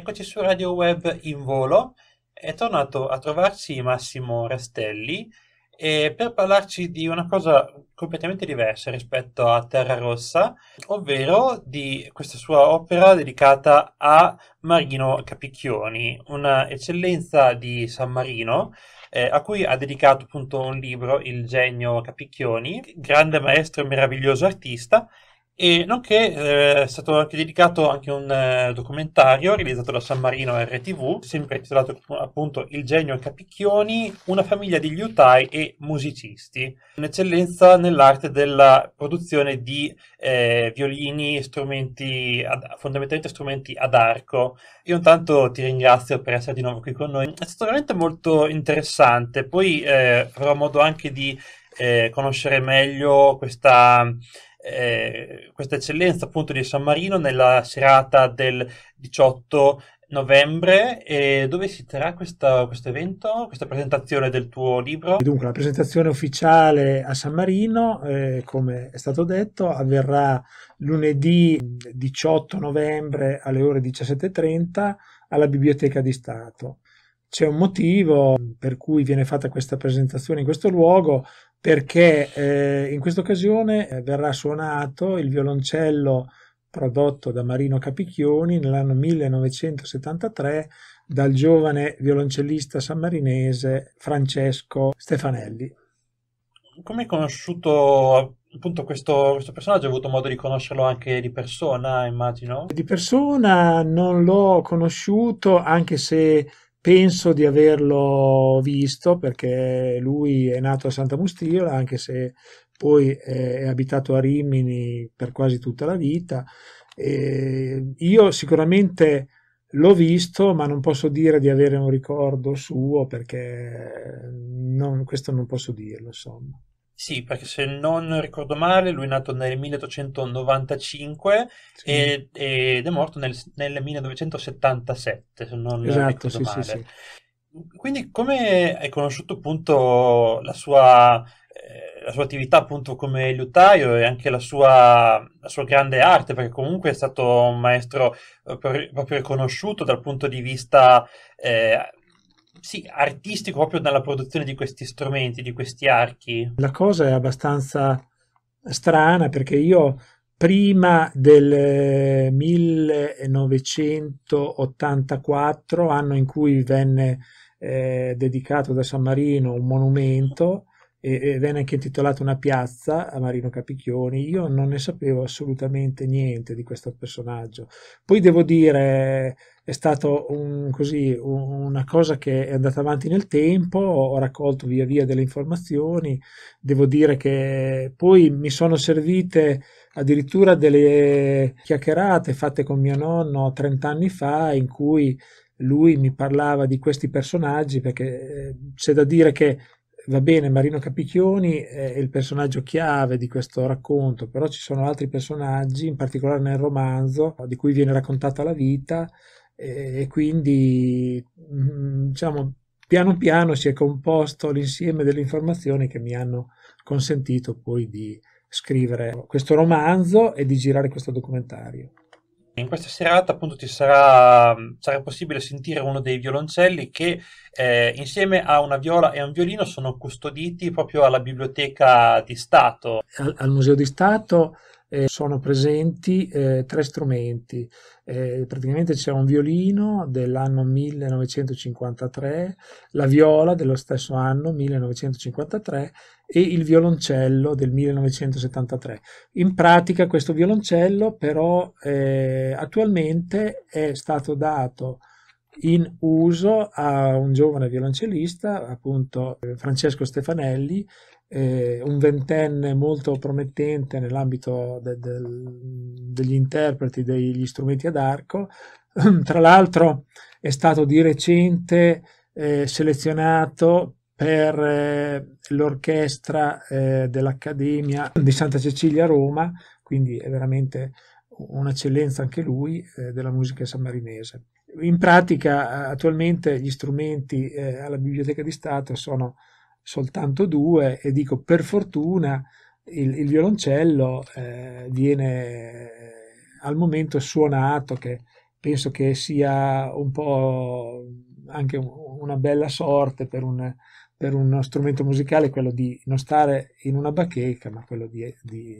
Eccoci su Radio Web in volo. È tornato a trovarci Massimo Rastelli per parlarci di una cosa completamente diversa rispetto a Terra Rossa, ovvero di questa sua opera dedicata a Marino Capicchioni, una eccellenza di San Marino eh, a cui ha dedicato appunto un libro, Il genio Capicchioni, grande maestro e meraviglioso artista e nonché eh, è stato anche dedicato anche un eh, documentario realizzato da San Marino RTV, sempre intitolato appunto Il genio Capicchioni, una famiglia di liutai e musicisti, un'eccellenza nell'arte della produzione di eh, violini, strumenti, ad, fondamentalmente strumenti ad arco. Io intanto ti ringrazio per essere di nuovo qui con noi, è stato veramente molto interessante, poi eh, avrò modo anche di eh, conoscere meglio questa eh, questa eccellenza appunto di San Marino nella serata del 18 novembre eh, dove si terrà questo evento, questa presentazione del tuo libro? Dunque, la presentazione ufficiale a San Marino, eh, come è stato detto, avverrà lunedì 18 novembre alle ore 17.30 alla Biblioteca di Stato c'è un motivo per cui viene fatta questa presentazione in questo luogo, perché eh, in questa occasione eh, verrà suonato il violoncello prodotto da Marino Capicchioni nell'anno 1973 dal giovane violoncellista sammarinese Francesco Stefanelli. Come hai conosciuto appunto questo, questo, personaggio? Ho avuto modo di conoscerlo anche di persona, immagino? Di persona non l'ho conosciuto, anche se Penso di averlo visto perché lui è nato a Santa Bustiola, anche se poi è abitato a Rimini per quasi tutta la vita. E io sicuramente l'ho visto, ma non posso dire di avere un ricordo suo perché non, questo non posso dirlo, insomma. Sì, perché se non ricordo male, lui è nato nel 1895 sì. ed è morto nel, nel 1977, se non esatto, ricordo sì, male. Sì, Quindi come hai conosciuto appunto la sua, eh, la sua attività appunto come liutaio e anche la sua, la sua, grande arte, perché comunque è stato un maestro eh, proprio riconosciuto dal punto di vista... Eh, sì, artistico proprio dalla produzione di questi strumenti, di questi archi. La cosa è abbastanza strana perché io prima del 1984, anno in cui venne eh, dedicato da San Marino un monumento, e, venne anche intitolata una piazza a Marino Capicchioni. Io non ne sapevo assolutamente niente di questo personaggio. Poi devo dire, è stata un, così, una cosa che è andata avanti nel tempo, ho raccolto via via delle informazioni, devo dire che poi mi sono servite addirittura delle chiacchierate fatte con mio nonno 30 anni fa in cui lui mi parlava di questi personaggi perché eh, c'è da dire che Va bene, Marino Capicchioni è il personaggio chiave di questo racconto, però ci sono altri personaggi, in particolare nel romanzo, di cui viene raccontata la vita e quindi mm, diciamo piano piano si è composto l'insieme delle informazioni che mi hanno consentito poi di scrivere questo romanzo e di girare questo documentario in questa serata appunto ti sarà, sarà possibile sentire uno dei violoncelli che eh, insieme a una viola e un violino sono custoditi proprio alla biblioteca di Stato. Al, al Museo di Stato eh, sono presenti eh, tre strumenti. Eh, praticamente c'è un violino dell'anno 1953, la viola dello stesso anno 1953 e il violoncello del 1973. In pratica questo violoncello però eh, attualmente è stato dato in uso a un giovane violoncellista, appunto eh, Francesco Stefanelli, eh, un ventenne molto promettente nell'ambito de, de, degli interpreti degli strumenti ad arco. Tra l'altro è stato di recente eh, selezionato per eh, l'orchestra eh, dell'Accademia di Santa Cecilia a Roma, quindi è veramente un'eccellenza anche lui eh, della musica sammarinese. In pratica eh, attualmente gli strumenti eh, alla Biblioteca di Stato sono soltanto due e dico per fortuna il, il violoncello eh, viene eh, al momento suonato che penso che sia un po' anche una bella sorte per, un, per uno strumento musicale quello di non stare in una bacheca ma quello di, di,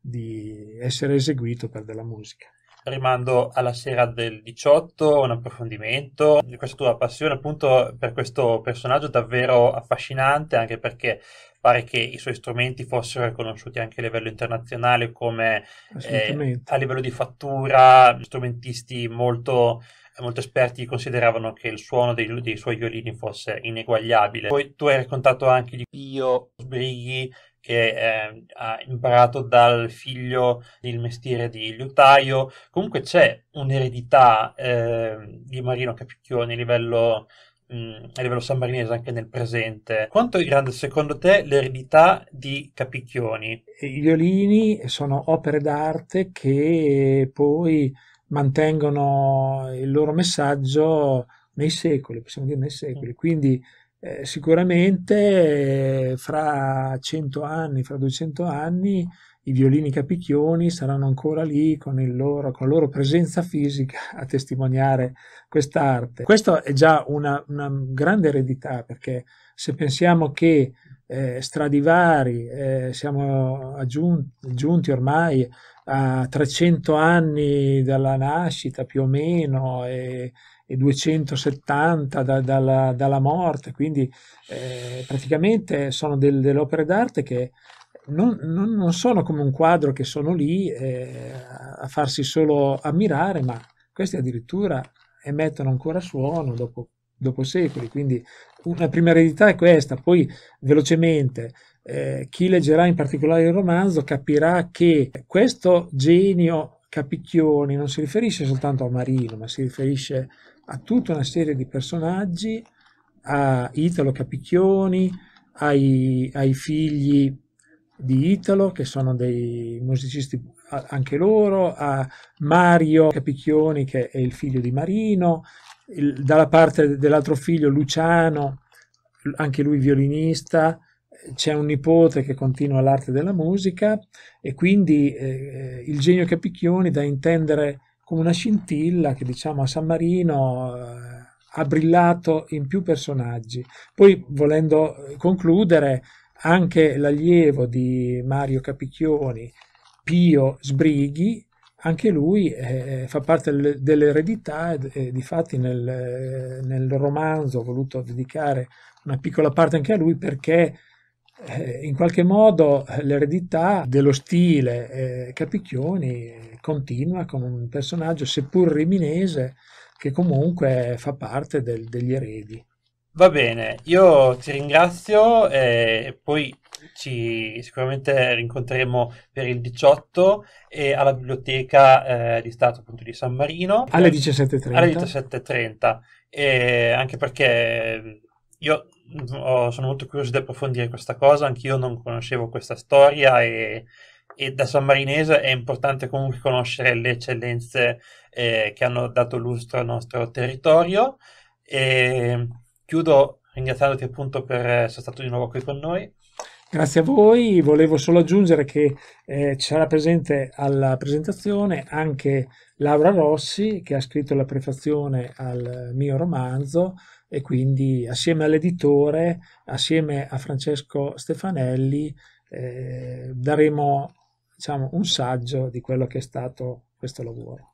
di essere eseguito per della musica rimando alla sera del 18, un approfondimento di questa tua passione appunto per questo personaggio davvero affascinante, anche perché pare che i suoi strumenti fossero riconosciuti anche a livello internazionale come eh, a livello di fattura, strumentisti molto, molto esperti consideravano che il suono dei, dei suoi violini fosse ineguagliabile. Poi tu hai raccontato anche di Pio Sbrighi che eh, ha imparato dal figlio il mestiere di liutaio. Comunque c'è un'eredità eh, di Marino Capicchioni a livello a livello sammarinese anche nel presente. Quanto è grande secondo te l'eredità di Capicchioni? I violini sono opere d'arte che poi mantengono il loro messaggio nei secoli, possiamo dire nei secoli. Mm. Quindi eh, sicuramente eh, fra 100 anni, fra 200 anni, i violini capicchioni saranno ancora lì con, loro, con la loro presenza fisica a testimoniare quest'arte. Questa è già una, una grande eredità perché se pensiamo che eh, Stradivari, eh, siamo aggiunti, giunti ormai a 300 anni dalla nascita più o meno e, e 270 da, dalla, dalla, morte, quindi eh, praticamente sono del, delle opere d'arte che non, non, non, sono come un quadro che sono lì eh, a farsi solo ammirare, ma questi addirittura emettono ancora suono dopo dopo secoli. Quindi una prima eredità è questa, poi velocemente eh, chi leggerà in particolare il romanzo capirà che questo genio Capicchioni non si riferisce soltanto a Marino, ma si riferisce a tutta una serie di personaggi, a Italo Capicchioni, ai, ai figli di Italo, che sono dei musicisti anche loro, a Mario Capicchioni, che è il figlio di Marino, il, dalla parte dell'altro figlio Luciano, anche lui violinista, c'è un nipote che continua l'arte della musica e quindi eh, eh, il genio Capicchioni da intendere come una scintilla che diciamo a San Marino eh, ha brillato in più personaggi. Poi volendo eh, concludere anche l'allievo di Mario Capicchioni, Pio Sbrighi, anche lui eh, fa parte dell'eredità e, e eh, di fatti nel, eh, nel, romanzo ho voluto dedicare una piccola parte anche a lui perché eh, in qualche modo eh, l'eredità dello stile eh, Capicchioni continua con un personaggio seppur riminese che comunque fa parte del, degli eredi. Va bene, io ti ringrazio e poi ci sicuramente rincontreremo per il 18 e alla biblioteca eh, di Stato appunto di San Marino. Alle 17.30. Alle 17.30, e anche perché mm, io oh, sono molto curioso di approfondire questa cosa, anch'io non conoscevo questa storia e e da San Marinese è importante comunque conoscere le eccellenze eh, che hanno dato lustro al nostro territorio. E chiudo ringraziandoti appunto per essere stato di nuovo qui con noi. Grazie a voi, volevo solo aggiungere che eh, sarà presente alla presentazione anche Laura Rossi che ha scritto la prefazione al mio romanzo e quindi assieme all'editore, assieme a Francesco Stefanelli eh, daremo diciamo, un saggio di quello che è stato questo lavoro.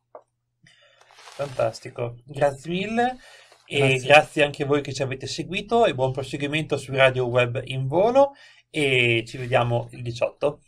Fantastico, grazie mille. E grazie. grazie anche a voi che ci avete seguito e buon proseguimento su Radio Web in Volo e ci vediamo il 18.